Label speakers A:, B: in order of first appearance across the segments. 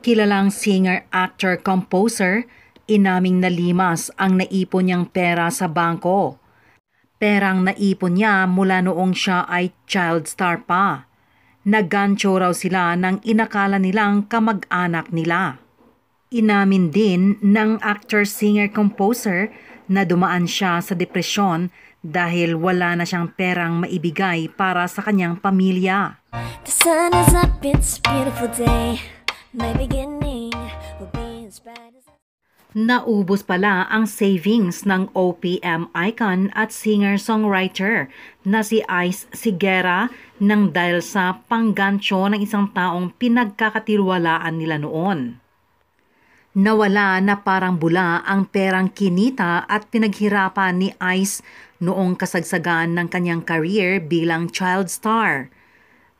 A: Kilalang singer, actor, composer, inaming limas ang naipon niyang pera sa bangko. Perang naipon niya mula noong siya ay child star pa. Nagancho raw sila ng inakala nilang kamag-anak nila. Inamin din ng actor-singer-composer na dumaan siya sa depresyon dahil wala na siyang perang maibigay para sa kanyang pamilya. The sun is up, it's a beautiful day. My beginning will be as bright as Naubos pala ang savings ng OPM icon at singer-songwriter na si Ice Sigera nang dahil sa panggancho ng isang taong pinagkakatiwalaan nila noon. Nawala na parang bula ang perang kinita at pinaghirapan ni Ice noong kasagsagan ng kanyang career bilang child star –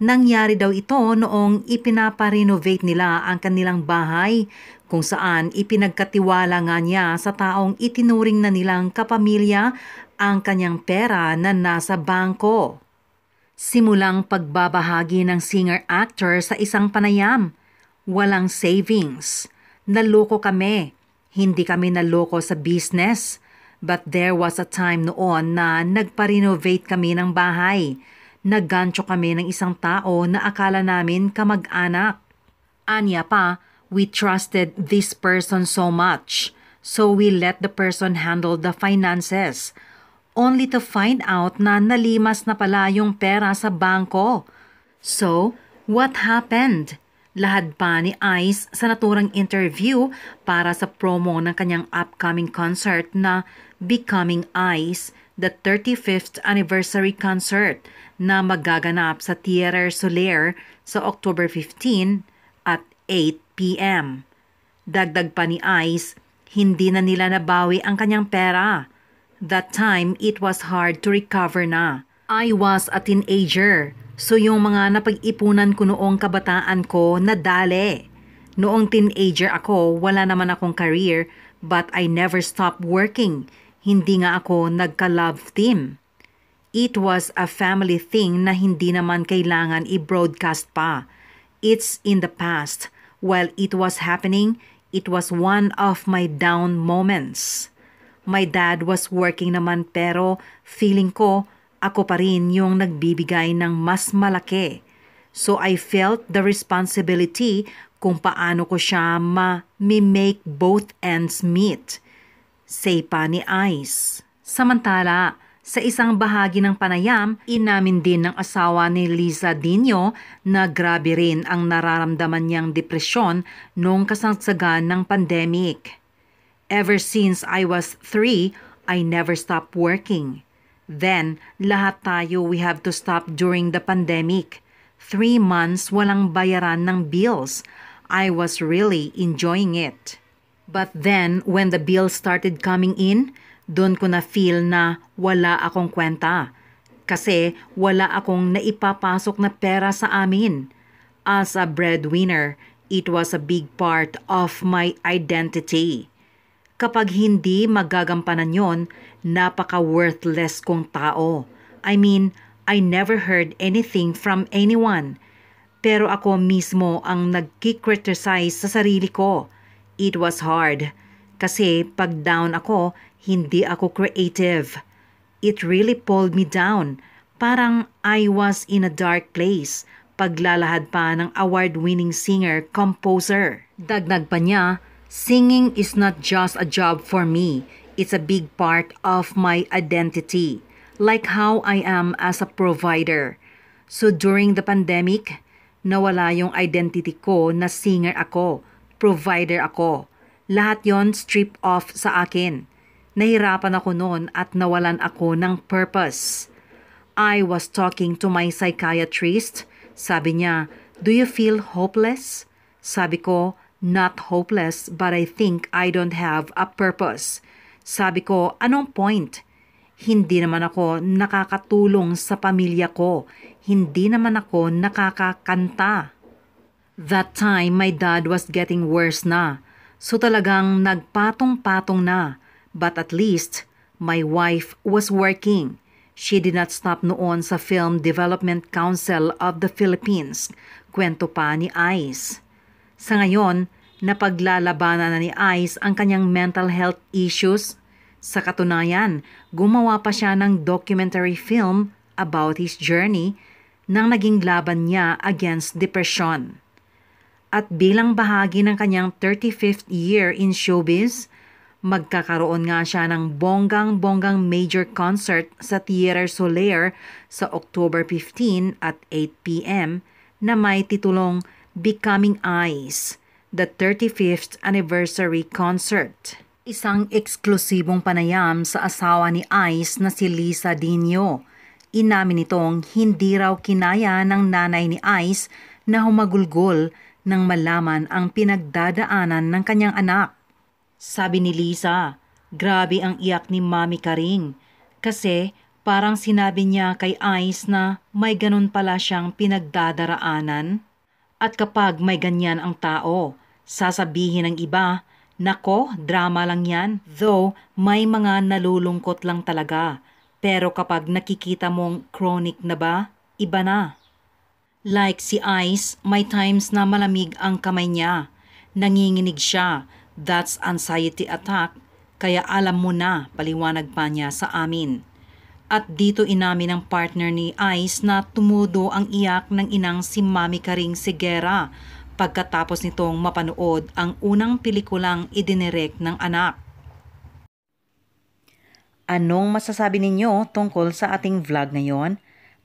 A: Nangyari daw ito noong ipinaparenovate nila ang kanilang bahay kung saan ipinagkatiwala nga niya sa taong itinuring na nilang kapamilya ang kanyang pera na nasa bangko. Simulang pagbabahagi ng singer-actor sa isang panayam. Walang savings. Naloko kami. Hindi kami naloko sa business. But there was a time noon na nagpa-renovate kami ng bahay Naggancho kami ng isang tao na akala namin kamag-anak. Anya pa, we trusted this person so much, so we let the person handle the finances. Only to find out na nalimas na pala yung pera sa bangko. So, what happened? Lahat pa ni Ice sa naturang interview para sa promo ng kanyang upcoming concert na Becoming Ice the 35th anniversary concert na magaganap sa Theater Soler sa October 15 at 8 p.m. Dagdag pa ni Ice, hindi na nila nabawi ang kanyang pera. That time, it was hard to recover na. I was a teenager, so yung mga napag-ipunan ko noong kabataan ko, nadali. Noong teenager ako, wala naman akong career, but I never stopped working hindi nga ako nagka-love team. It was a family thing na hindi naman kailangan i-broadcast pa. It's in the past. While it was happening, it was one of my down moments. My dad was working naman pero feeling ko ako pa rin yung nagbibigay ng mas malaki. So I felt the responsibility kung paano ko siya ma-make both ends meet say pa ni Ice. Samantala, sa isang bahagi ng panayam, inamin din ng asawa ni Lisa Dino na grabe rin ang nararamdaman niyang depresyon noong kasagsagan ng pandemic. Ever since I was three, I never stopped working. Then, lahat tayo we have to stop during the pandemic. Three months walang bayaran ng bills. I was really enjoying it. But then, when the bill started coming in, doon ko na feel na wala akong kwenta. Kasi wala akong naipapasok na pera sa amin. As a breadwinner, it was a big part of my identity. Kapag hindi magagampanan yon, napaka-worthless kong tao. I mean, I never heard anything from anyone. Pero ako mismo ang nag-criticize sa sarili ko It was hard kasi pag down ako, hindi ako creative. It really pulled me down. Parang I was in a dark place. Paglalahad pa ng award-winning singer-composer. Dagdag pa niya, singing is not just a job for me. It's a big part of my identity, like how I am as a provider. So during the pandemic, nawala yung identity ko na singer ako provider ako. Lahat yon strip off sa akin. Nahirapan ako noon at nawalan ako ng purpose. I was talking to my psychiatrist. Sabi niya, do you feel hopeless? Sabi ko, not hopeless but I think I don't have a purpose. Sabi ko, anong point? Hindi naman ako nakakatulong sa pamilya ko. Hindi naman ako nakakakanta. That time, my dad was getting worse na. So talagang nagpatong-patong na. But at least, my wife was working. She did not stop noon sa Film Development Council of the Philippines. Kwento pa ni Ice. Sa ngayon, napaglalabanan na ni Ice ang kanyang mental health issues. Sa katunayan, gumawa pa siya ng documentary film about his journey nang naging laban niya against depression at bilang bahagi ng kanyang 35th year in showbiz, magkakaroon nga siya ng bonggang-bonggang major concert sa Theater Solaire sa October 15 at 8pm na may titulong Becoming Eyes, the 35th Anniversary Concert. Isang eksklusibong panayam sa asawa ni Ice na si Lisa Dino. Inamin nitong hindi raw kinaya ng nanay ni Ice na humagulgol nang malaman ang pinagdadaanan ng kanyang anak. Sabi ni Lisa, grabe ang iyak ni Mami Karing kasi parang sinabi niya kay Ice na may ganun pala siyang pinagdadaraanan. At kapag may ganyan ang tao, sasabihin ng iba, nako, drama lang yan. Though may mga nalulungkot lang talaga. Pero kapag nakikita mong chronic na ba, iba na. Like si Ice, may times na malamig ang kamay niya. Nanginginig siya. That's anxiety attack. Kaya alam mo na, paliwanag pa niya sa amin. At dito inamin ng partner ni Ice na tumudo ang iyak ng inang si Mami Karing Sigera pagkatapos nitong mapanood ang unang pelikulang idinirek ng anak. Anong masasabi ninyo tungkol sa ating vlog ngayon?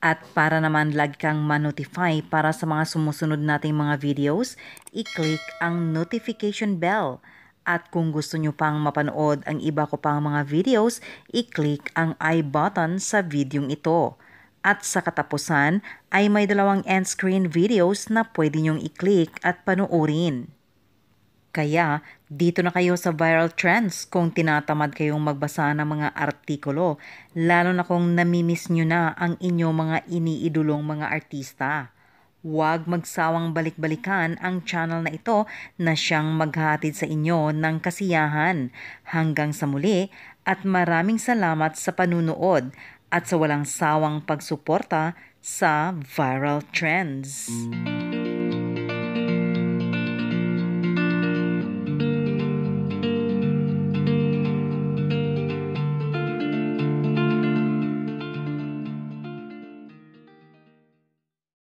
A: at para naman lagi kang ma-notify para sa mga sumusunod nating mga videos, i-click ang notification bell. At kung gusto nyo pang mapanood ang iba ko pang mga videos, i-click ang i button sa videong ito. At sa katapusan ay may dalawang end screen videos na pwede nyong i-click at panoorin. Kaya dito na kayo sa viral trends kung tinatamad kayong magbasa ng mga artikulo, lalo na kung namimiss nyo na ang inyo mga iniidolong mga artista. Huwag magsawang balik-balikan ang channel na ito na siyang maghahatid sa inyo ng kasiyahan. Hanggang sa muli at maraming salamat sa panunood at sa walang sawang pagsuporta sa Viral Trends.